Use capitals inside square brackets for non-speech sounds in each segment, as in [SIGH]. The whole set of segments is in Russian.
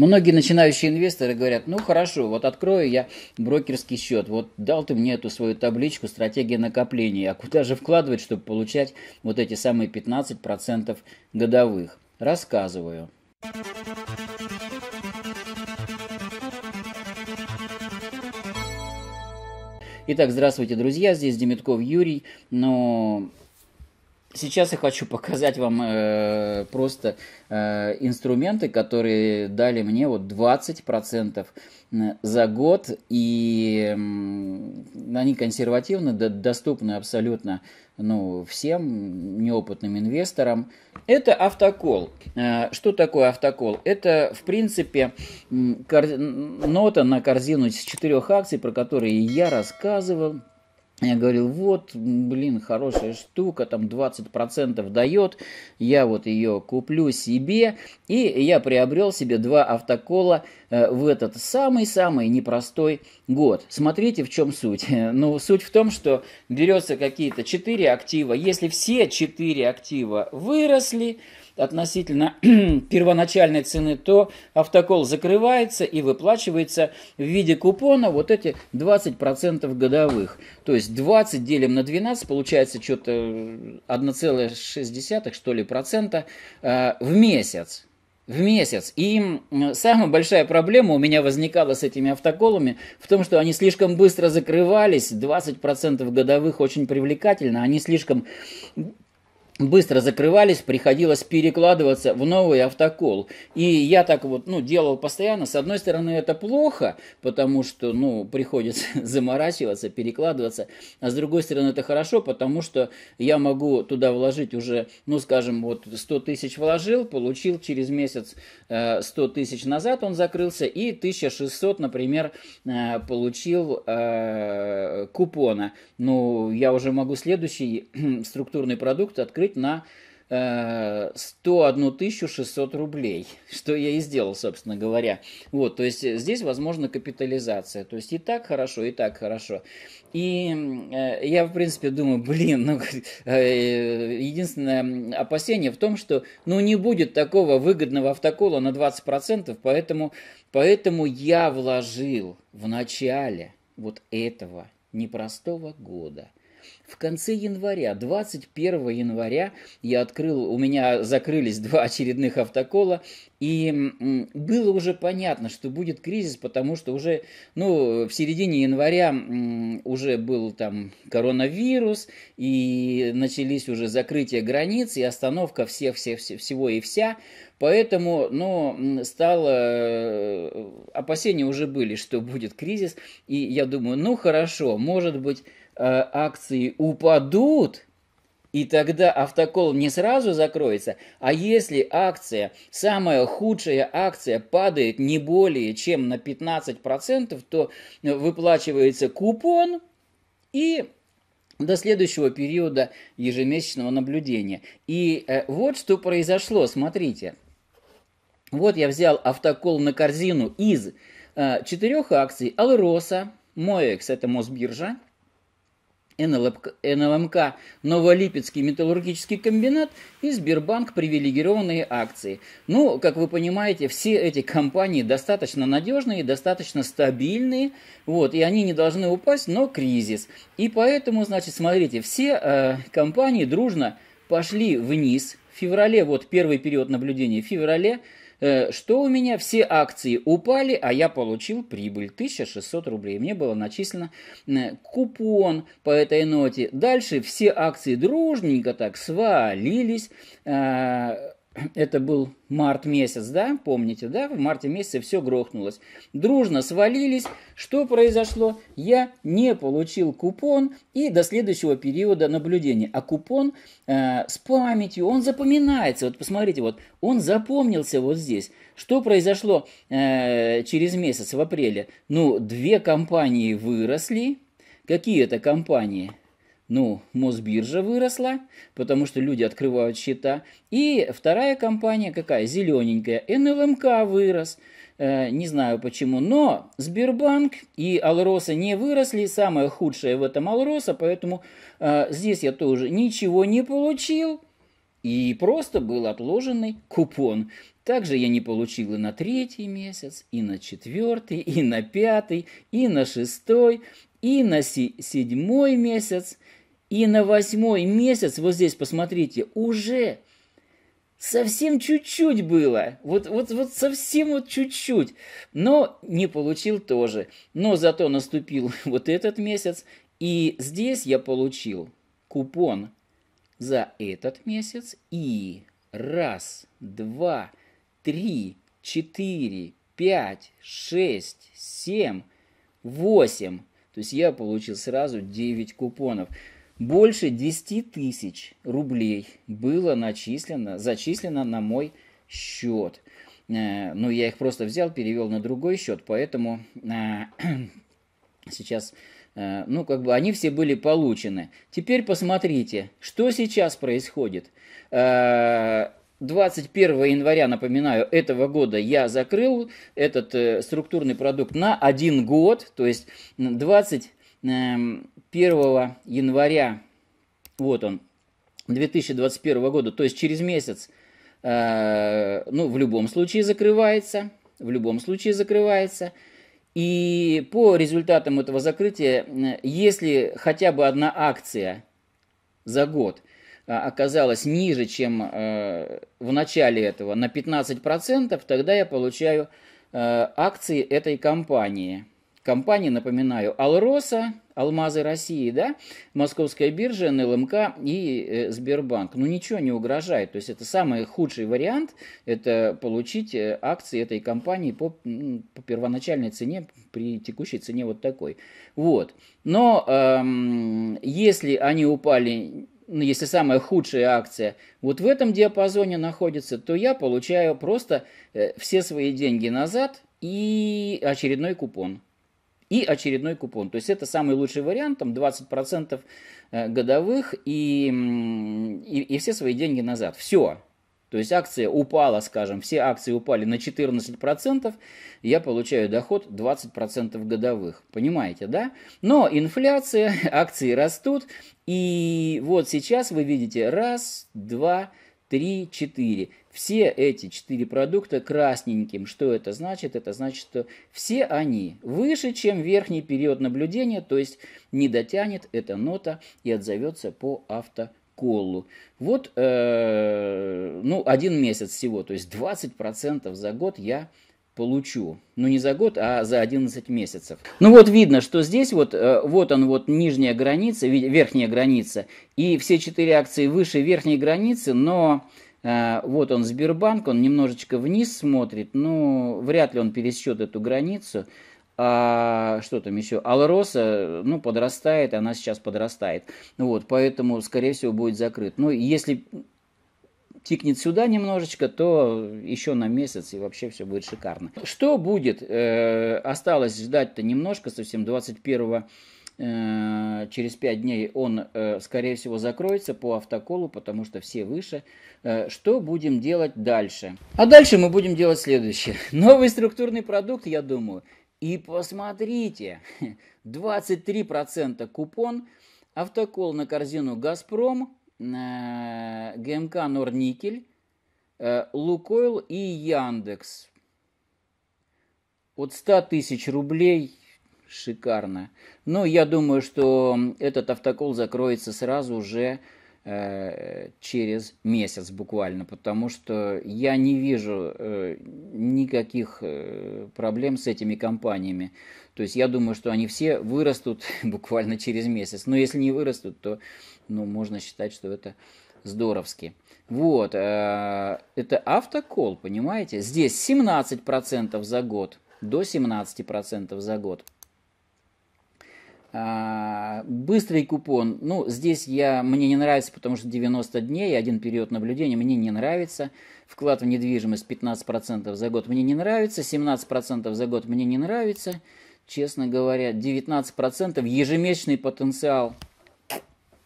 Многие начинающие инвесторы говорят, ну хорошо, вот открою я брокерский счет, вот дал ты мне эту свою табличку «Стратегия накопления», а куда же вкладывать, чтобы получать вот эти самые 15% годовых? Рассказываю. Итак, здравствуйте, друзья, здесь Демитков Юрий, но Сейчас я хочу [LAUGHS] показать вам э, просто э, инструменты, которые дали мне вот 20% за год. И э, они консервативны, до, доступны абсолютно ну, всем неопытным инвесторам. Это автокол. Э, что такое автокол? Это, в принципе, кор... нота на корзину из четырех акций, про которые я рассказывал я говорил, вот, блин, хорошая штука, там 20% дает, я вот ее куплю себе. И я приобрел себе два автокола э, в этот самый-самый непростой год. Смотрите, в чем суть. [LAUGHS] Ну, суть в том, что берется какие-то 4 актива. Если все 4 актива выросли, относительно [CLEARS THROAT] первоначальной цены, то автокол закрывается и выплачивается в виде купона вот эти 20% годовых. То есть 20 делим на 12, получается что-то 1,6 э, что ли процента э, в месяц в месяц. И э, самая большая проблема у меня возникала с этими автоколами в том, что они слишком быстро закрывались, 20% годовых очень привлекательно, они слишком быстро закрывались, приходилось перекладываться в новый автокол. И я так вот, ну, делал постоянно. С одной стороны, это плохо, потому что, ну, приходится [LAUGHS] заморачиваться, перекладываться. А с другой стороны, это хорошо, потому что я могу туда вложить уже, ну, скажем, вот 100 тысяч вложил, получил через месяц 100 э, тысяч назад он закрылся, и 1600, например, э, получил э, купона. Ну, я уже могу следующий [CLEARS THROAT] структурный продукт открыть, закрыть на 101 э, 600 рублей, [LAUGHS] что я и сделал, собственно говоря. Вот, то есть э, здесь возможна капитализация. То есть и так хорошо, и так хорошо. И э, я, в принципе, думаю, блин, ну, [LAUGHS] э, единственное опасение в том, что, ну, не будет такого выгодного автокола на 20%, поэтому, поэтому я вложил в начале вот этого непростого года – в конце января, 21 января, я открыл, у меня закрылись [LAUGHS] два очередных автокола, и было уже понятно, что будет кризис, потому что уже, ну, в середине января уже был там коронавирус, и начались уже закрытия границ, и остановка всех, всех, всего и вся. Поэтому, ну, стало, э, опасения уже были, что будет кризис, и я думаю, ну, хорошо, может быть, Э, акции упадут, и тогда автокол не сразу закроется, а если акция, самая худшая акция падает не более чем на 15%, то выплачивается купон и до следующего периода ежемесячного наблюдения. И э, вот что произошло, смотрите. Вот я взял автокол на корзину из э, четырех акций Алроса, моекс это Мосбиржа, НЛМК, Новолипецкий металлургический комбинат и Сбербанк привилегированные акции. Ну, как вы понимаете, все эти компании достаточно надежные, достаточно стабильные, вот, и они не должны упасть, но кризис. И поэтому, значит, смотрите, все э, компании дружно пошли вниз. В феврале, вот первый период наблюдения, в феврале – Э, что у меня все акции упали, а я получил прибыль 1600 рублей. Мне было начислено э, купон по этой ноте. Дальше все акции дружненько так свалились. Э, это был март месяц, да, помните, да, в марте месяце все грохнулось. Дружно свалились, что произошло? Я не получил купон и до следующего периода наблюдения. А купон э, с памятью, он запоминается, вот посмотрите, вот он запомнился вот здесь. Что произошло э, через месяц, в апреле? Ну, две компании выросли. Какие это компании? ну, Мосбиржа выросла, потому что люди открывают счета. И вторая компания какая? Зелененькая. НЛМК эм вырос. Э, не знаю почему, но Сбербанк и Алроса не выросли. Самое худшее в этом Алроса, поэтому э, здесь я тоже ничего не получил. И просто был отложенный купон. Также я не получил и на третий месяц, и на четвертый, и на пятый, и на шестой, и на седьмой месяц. И на восьмой месяц, вот здесь посмотрите, уже совсем чуть-чуть было. Вот, вот, вот совсем вот чуть-чуть. Но не получил тоже. Но зато наступил [LAUGHS] вот этот месяц. И здесь я получил купон за этот месяц. И раз, два, три, четыре, пять, шесть, семь, восемь. То есть я получил сразу 9 купонов. Больше 10 тысяч рублей было начислено, зачислено на мой счет. Э, но я их просто взял, перевел на другой счет, поэтому э, [CLEARS THROAT] сейчас, э, ну, как бы они все были получены. Теперь посмотрите, что сейчас происходит. 21 января, напоминаю, этого года я закрыл этот структурный продукт на один год, то есть 20 1 эм, января, вот он, 2021 года, то есть через месяц, э, ну, в любом случае закрывается, в любом случае закрывается. И по результатам этого закрытия, э, если хотя бы одна акция за год э, оказалась ниже, чем в начале этого на 15%, тогда я получаю акции этой компании. Компании, напоминаю, Алроса, Алмазы России, да, Московская биржа, НЛМК эм и э, Сбербанк. Ну ничего не угрожает. То есть это самый худший вариант, это получить э, акции этой компании по, по первоначальной цене, при текущей цене вот такой. Вот. Но эм, если они упали ну, если самая худшая акция вот в этом диапазоне находится, то я получаю просто э, все свои деньги назад и очередной купон и очередной купон. То есть это самый лучший вариант, там 20% э, годовых и, и, и все свои деньги назад. Все. То есть акция упала, скажем, все акции упали на 14%, я получаю доход 20% годовых. Понимаете, да? Но инфляция, [LAUGHS] акции растут, и вот сейчас вы видите раз, два, три 3, 4. Все эти 4 продукта красненьким. Что это значит? Это значит, что все они выше, чем верхний период наблюдения, то есть не дотянет эта нота и отзовется по автоколлу. Вот, э, ну, один месяц всего, то есть 20% за год я получу. Ну, не за год, а за 11 месяцев. Ну, вот видно, что здесь вот, э, вот он, вот нижняя граница, верхняя граница, и все четыре акции выше верхней границы, но э, вот он Сбербанк, он немножечко вниз смотрит, но вряд ли он пересчет эту границу. А что там еще? Алроса, ну, подрастает, она сейчас подрастает. Вот, поэтому, скорее всего, будет закрыт. Ну, если тикнет сюда немножечко, то еще на месяц и вообще все будет шикарно. Что будет? Э, осталось ждать-то немножко, совсем 21 э, через 5 дней он, э, скорее всего, закроется по автоколу, потому что все выше. Что будем делать дальше? А дальше мы будем делать следующее. [LAUGHS] Новый структурный продукт, я думаю. И посмотрите, 23% [LAUGHS] купон, автокол на корзину «Газпром», Э, ГМК Норникель, э, Лукойл и Яндекс. От 100 тысяч рублей шикарно. Но я думаю, что этот автокол закроется сразу же Э, через месяц буквально, потому что я не вижу э, никаких э, проблем с этими компаниями. То есть я думаю, что они все вырастут [LAUGHS] буквально через месяц. Но если не вырастут, то ну, можно считать, что это здоровски. Вот, это автокол, понимаете? Здесь 17% за год, до 17% за год. А, быстрый купон, ну, здесь я, мне не нравится, потому что 90 дней, один период наблюдения, мне не нравится. Вклад в недвижимость 15% за год мне не нравится, 17% за год мне не нравится. Честно говоря, 19% ежемесячный потенциал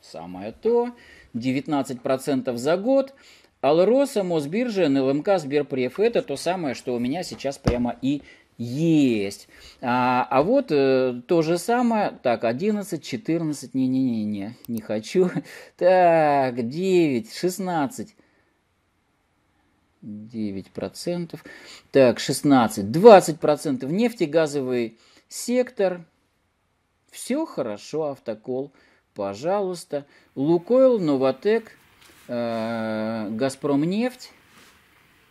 самое то, 19% за год. Алроса, Мосбиржа, НЛМК, Сберпреф – это то самое, что у меня сейчас прямо и есть. А, а вот э, то же самое. Так, 11, 14. Не-не-не-не, не хочу. [LAUGHS] Так, 9, 16. 9%. Так, 16. 20% нефтегазовый сектор. Все хорошо, автокол. Пожалуйста. Лукойл, Новотек, э, Газпромнефть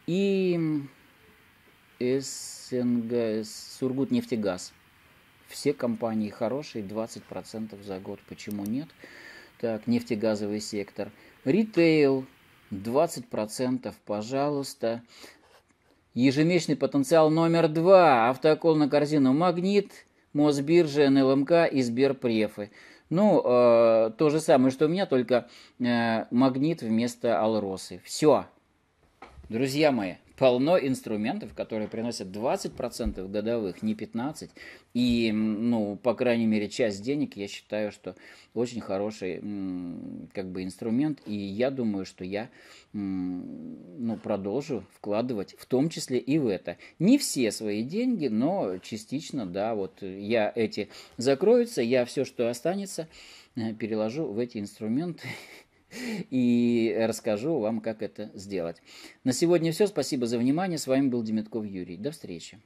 и... С... СНГ, Сургутнефтегаз. Все компании хорошие, 20% за год. Почему нет? Так, нефтегазовый сектор. Ритейл, 20%, пожалуйста. Ежемесячный потенциал номер два. Автокол на корзину «Магнит», Мосбиржа, НЛМК и Сберпрефы. Ну, э, то же самое, что у меня, только э, «Магнит» вместо «Алросы». Все, друзья мои, полно инструментов, которые приносят 20% годовых, не 15%. И, ну, по крайней мере, часть денег, я считаю, что очень хороший как бы инструмент. И я думаю, что я ну, продолжу вкладывать, в том числе и в это. Не все свои деньги, но частично, да, вот я эти закроются, я все, что останется, э, переложу в эти инструменты. [LAUGHS] и расскажу вам, как это сделать. На сегодня все. Спасибо за внимание. С вами был Демятков Юрий. До встречи.